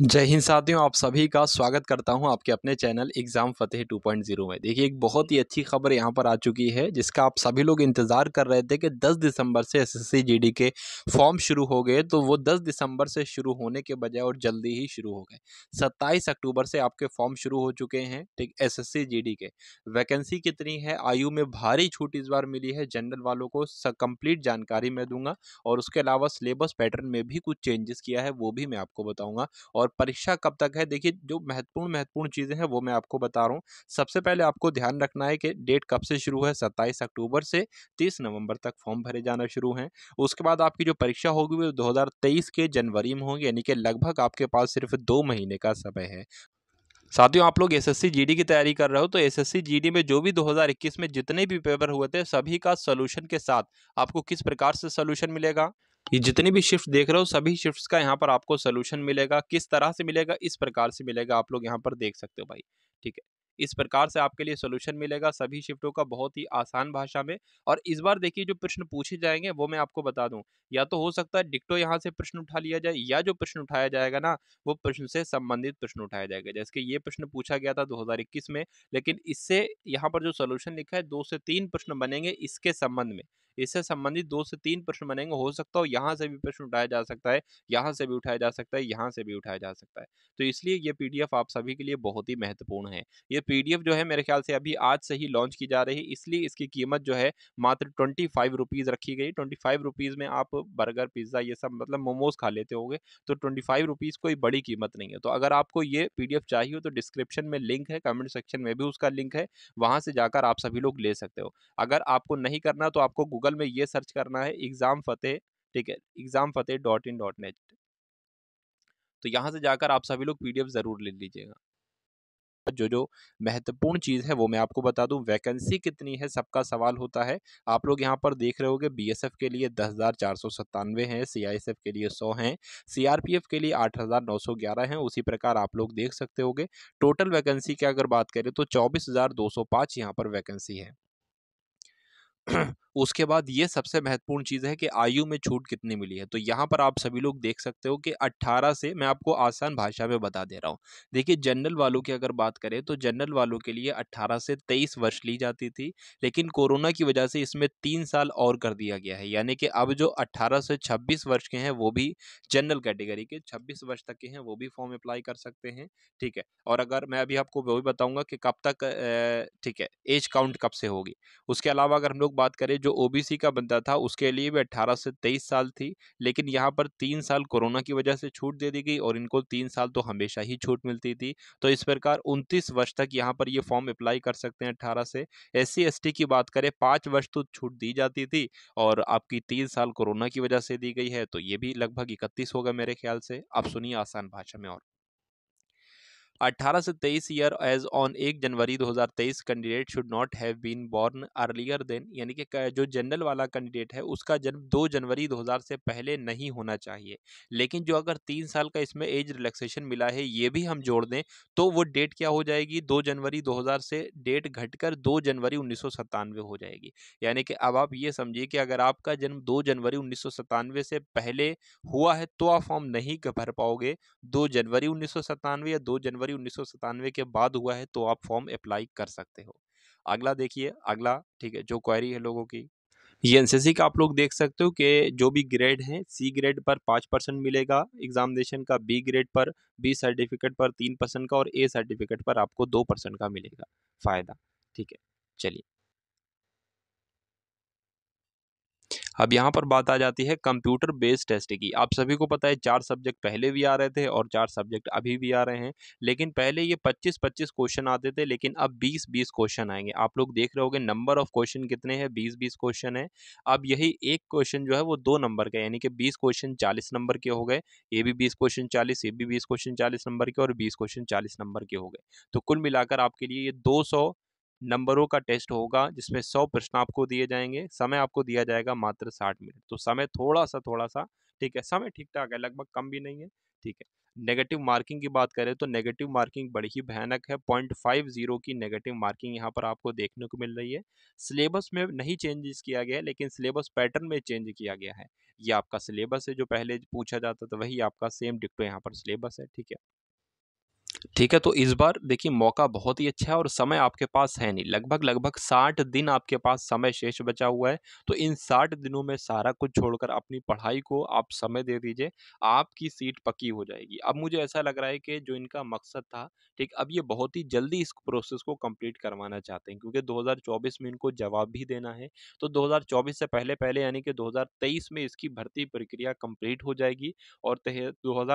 जय हिंद साथियों आप सभी का स्वागत करता हूं आपके अपने चैनल एग्ज़ाम फतेह 2.0 में देखिए एक बहुत ही अच्छी खबर यहां पर आ चुकी है जिसका आप सभी लोग इंतज़ार कर रहे थे कि 10 दिसंबर से एसएससी जीडी के फॉर्म शुरू हो गए तो वो 10 दिसंबर से शुरू होने के बजाय और जल्दी ही शुरू हो गए सत्ताईस अक्टूबर से आपके फॉर्म शुरू हो चुके हैं ठीक एस एस के वैकेंसी कितनी है आयु में भारी छूट इस बार मिली है जनरल वालों को कम्प्लीट जानकारी मैं दूंगा और उसके अलावा सिलेबस पैटर्न में भी कुछ चेंजेस किया है वो भी मैं आपको बताऊँगा और परीक्षा कब तक है देखिए जो महत्वपूर्ण महत्वपूर्ण चीज़ें हैं वो मैं आपको बता रहा हूँ सबसे पहले आपको ध्यान रखना है कि डेट कब से शुरू है सत्ताईस अक्टूबर से तीस नवंबर तक फॉर्म भरे जाना शुरू हैं उसके बाद आपकी जो परीक्षा होगी वो दो के जनवरी में होगी यानी कि लगभग आपके पास सिर्फ दो महीने का समय है साथियों आप लोग एसएससी जीडी की तैयारी कर रहे हो तो एसएससी जीडी में जो भी 2021 में जितने भी पेपर हुए थे सभी का सोल्यूशन के साथ आपको किस प्रकार से सोल्यूशन मिलेगा ये जितनी भी शिफ्ट देख रहे हो सभी शिफ्ट्स का यहाँ पर आपको सोल्यूशन मिलेगा किस तरह से मिलेगा इस प्रकार से मिलेगा आप लोग यहाँ पर देख सकते हो भाई ठीक है इस प्रकार से आपके लिए सोल्यूशन मिलेगा सभी शिफ्टों का बहुत ही आसान भाषा में और इस बार देखिए जो प्रश्न पूछे जाएंगे वो मैं आपको बता दूं या तो हो सकता है डिक्टो यहाँ से प्रश्न उठा लिया जाए या जो प्रश्न उठाया जाएगा ना वो प्रश्न से संबंधित प्रश्न उठाया जाएगा जैसे कि ये प्रश्न पूछा गया था दो में लेकिन इससे यहाँ पर जो सोल्यूशन लिखा है दो से तीन प्रश्न बनेंगे इसके संबंध में इससे संबंधित दो से तीन प्रश्न बनेंगे हो सकता हो यहाँ से भी प्रश्न उठाया जा सकता है यहाँ से भी उठाया जा सकता है यहाँ से भी उठाया जा सकता है तो इसलिए ये पीडीएफ आप सभी के लिए बहुत ही महत्वपूर्ण है ये पीडीएफ जो है मेरे ख्याल से अभी आज से ही लॉन्च की जा रही है इसलिए इसकी कीमत जो है मात्र ट्वेंटी फाइव रुपीज़ रखी गई ट्वेंटी फाइव रुपीज़ में आप बर्गर पिज़्ज़ा ये सब मतलब मोमोज खा लेते होंगे तो ट्वेंटी फाइव रुपीज़ कोई बड़ी कीमत नहीं है तो अगर आपको ये पी चाहिए तो डिस्क्रिप्शन में लिंक है कमेंट सेक्शन में भी उसका लिंक है वहाँ से जाकर आप सभी लोग ले सकते हो अगर आपको नहीं करना तो आपको गूगल में ये सर्च करना है एग्ज़ाम फतेह ठीक है exam Fateh dot in dot net तो यहाँ से जाकर आप सभी लोग पीडीएफ ज़रूर ले लीजिएगा जो जो महत्वपूर्ण चीज़ है वो मैं आपको बता दूं वैकेंसी कितनी है सबका सवाल होता है आप लोग यहाँ पर देख रहे होंगे बीएसएफ के लिए दस हज़ार चार सौ सत्तानवे हैं सीआईएसएफ के लिए सौ हैं सीआरपीएफ के लिए आठ हज़ार नौ सौ ग्यारह हैं उसी प्रकार आप लोग देख सकते होंगे टोटल वैकेंसी की अगर बात करें तो चौबीस हज़ार दो सौ पाँच यहाँ पर वैकेंसी है उसके बाद ये सबसे महत्वपूर्ण चीज़ है कि आयु में छूट कितनी मिली है तो यहाँ पर आप सभी लोग देख सकते हो कि 18 से मैं आपको आसान भाषा में बता दे रहा हूँ देखिए जनरल वालों की अगर बात करें तो जनरल वालों के लिए 18 से 23 वर्ष ली जाती थी लेकिन कोरोना की वजह से इसमें तीन साल और कर दिया गया है यानी कि अब जो अट्ठारह से छब्बीस वर्ष के हैं वो भी जनरल कैटेगरी के छब्बीस वर्ष तक के हैं वो भी फॉर्म अप्लाई कर सकते हैं ठीक है और अगर मैं अभी आपको वो भी बताऊँगा कि कब तक ठीक है एज काउंट कब से होगी उसके अलावा अगर हम लोग बात करें जो ओबीसी का बनता था उसके लिए भी 18 से 23 साल थी लेकिन यहाँ पर तीन साल कोरोना की वजह से छूट दे दी गई और इनको तीन साल तो हमेशा ही छूट मिलती थी तो इस प्रकार उनतीस वर्ष तक यहाँ पर ये फॉर्म अप्लाई कर सकते हैं अट्ठारह से एस सी की बात करें पाँच वर्ष तो छूट दी जाती थी और आपकी तीन साल कोरोना की वजह से दी गई है तो ये भी लगभग इकतीस होगा मेरे ख्याल से आप सुनिए आसान भाषा में और 18 से 23 year age on 1 January 2023 candidate should not have been born earlier than यानी कि जो जनरल वाला कैंडिडेट है उसका जन्म 2 जनवरी 2000 से पहले नहीं होना चाहिए लेकिन जो अगर तीन साल का इसमें एज रिलैक्सेशन मिला है ये भी हम जोड़ दें तो वो डेट क्या हो जाएगी दो जनवरी 2000 से डेट घटकर दो जनवरी उन्नीस हो जाएगी यानी कि अब आप ये समझिए कि अगर आपका जन्म दो जनवरी उन्नीस से पहले हुआ है तो आप फॉर्म नहीं भर पाओगे दो जनवरी उन्नीस या दो जनवरी जनवरी उन्नीस के बाद हुआ है तो आप फॉर्म अप्लाई कर सकते हो अगला देखिए अगला ठीक है जो क्वारी है लोगों की ये एनसीसी का आप लोग देख सकते हो कि जो भी ग्रेड है सी ग्रेड पर पाँच परसेंट मिलेगा एग्जामिनेशन का बी ग्रेड पर बी सर्टिफिकेट पर तीन परसेंट का और ए सर्टिफिकेट पर आपको दो परसेंट का मिलेगा फ़ायदा ठीक है चलिए अब यहाँ पर बात आ जाती है कंप्यूटर बेस्ड टेस्ट की आप सभी को पता है चार सब्जेक्ट पहले भी आ रहे थे और चार सब्जेक्ट अभी भी आ रहे हैं लेकिन पहले ये 25-25 क्वेश्चन आते थे लेकिन अब 20-20 क्वेश्चन आएंगे आप लोग देख रहे हो नंबर ऑफ क्वेश्चन कितने हैं बीस बीस क्वेश्चन है अब यही एक क्वेश्चन जो है वो दो नंबर का यानी कि बीस क्वेश्चन चालीस नंबर के हो गए ये भी बीस क्वेश्चन चालीस ये भी बीस क्वेश्चन चालीस नंबर के और बीस क्वेश्चन चालीस नंबर के हो गए तो कुल मिलाकर आपके लिए ये दो नंबरों का टेस्ट होगा जिसमें सौ प्रश्न आपको दिए जाएंगे समय आपको दिया जाएगा मात्र साठ मिनट तो समय थोड़ा सा थोड़ा सा ठीक है समय ठीक ठाक है लगभग कम भी नहीं है ठीक है नेगेटिव मार्किंग की बात करें तो नेगेटिव मार्किंग बड़ी ही भयानक है पॉइंट फाइव जीरो की नेगेटिव मार्किंग यहाँ पर आपको देखने को मिल रही है सिलेबस में नहीं चेंजेस किया गया है लेकिन सिलेबस पैटर्न में चेंज किया गया है ये आपका सिलेबस है जो पहले पूछा जाता था वही आपका सेम डिक्टो यहाँ पर सिलेबस है ठीक है ठीक है तो इस बार देखिए मौका बहुत ही अच्छा है और समय आपके पास है नहीं लगभग लगभग साठ दिन आपके पास समय शेष बचा हुआ है तो इन साठ दिनों में सारा कुछ छोड़कर अपनी पढ़ाई को आप समय दे दीजिए आपकी सीट पक्की हो जाएगी अब मुझे ऐसा लग रहा है कि जो इनका मकसद था ठीक अब ये बहुत ही जल्दी इस प्रोसेस को कंप्लीट करवाना चाहते हैं क्योंकि दो में इनको जवाब भी देना है तो दो से पहले पहले यानी कि दो में इसकी भर्ती प्रक्रिया कम्प्लीट हो जाएगी और दो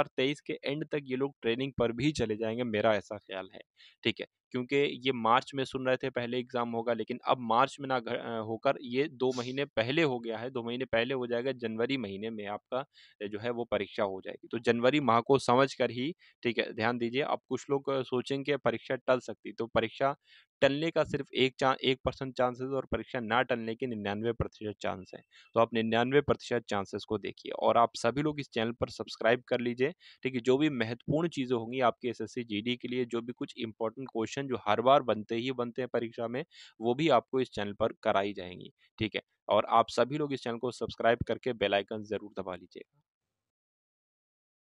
के एंड तक ये लोग ट्रेनिंग पर भी चले जाए जाएंगे मेरा ऐसा ख्याल है ठीक है क्योंकि ये मार्च में सुन रहे थे पहले एग्ज़ाम होगा लेकिन अब मार्च में ना होकर ये दो महीने पहले हो गया है, दो महीने पहले हो जाएगा जनवरी महीने में आपका जो है वो परीक्षा हो जाएगी। तो जनवरी माह को समझ कर ही ठीक है, ध्यान दीजिए अब कुछ लोग सोचेंगे परीक्षा टल सकती तो परीक्षा टलने का सिर्फ़ एक चा परसेंट चांसेज़ और परीक्षा ना टलने के निन्यानवे प्रतिशत चांस हैं। तो आप निन्यानवे प्रतिशत चांसेस को देखिए और आप सभी लोग इस चैनल पर सब्सक्राइब कर लीजिए, ठीक है? जो भी महत्वपूर्ण चीज़ें होंगी आपके एसएससी जीडी के लिए, जो भी कुछ इंपॉर्टेंट क्वेश्चन क्वेश्चन जो हर बार बनते ही बनते हैं परीक्षा में वो भी आपको इस चैनल पर कराई जाएंगी ठीक है और आप सभी लोग इस चैनल को सब्सक्राइब करके बेलाइकन ज़रूर दबा लीजिएगा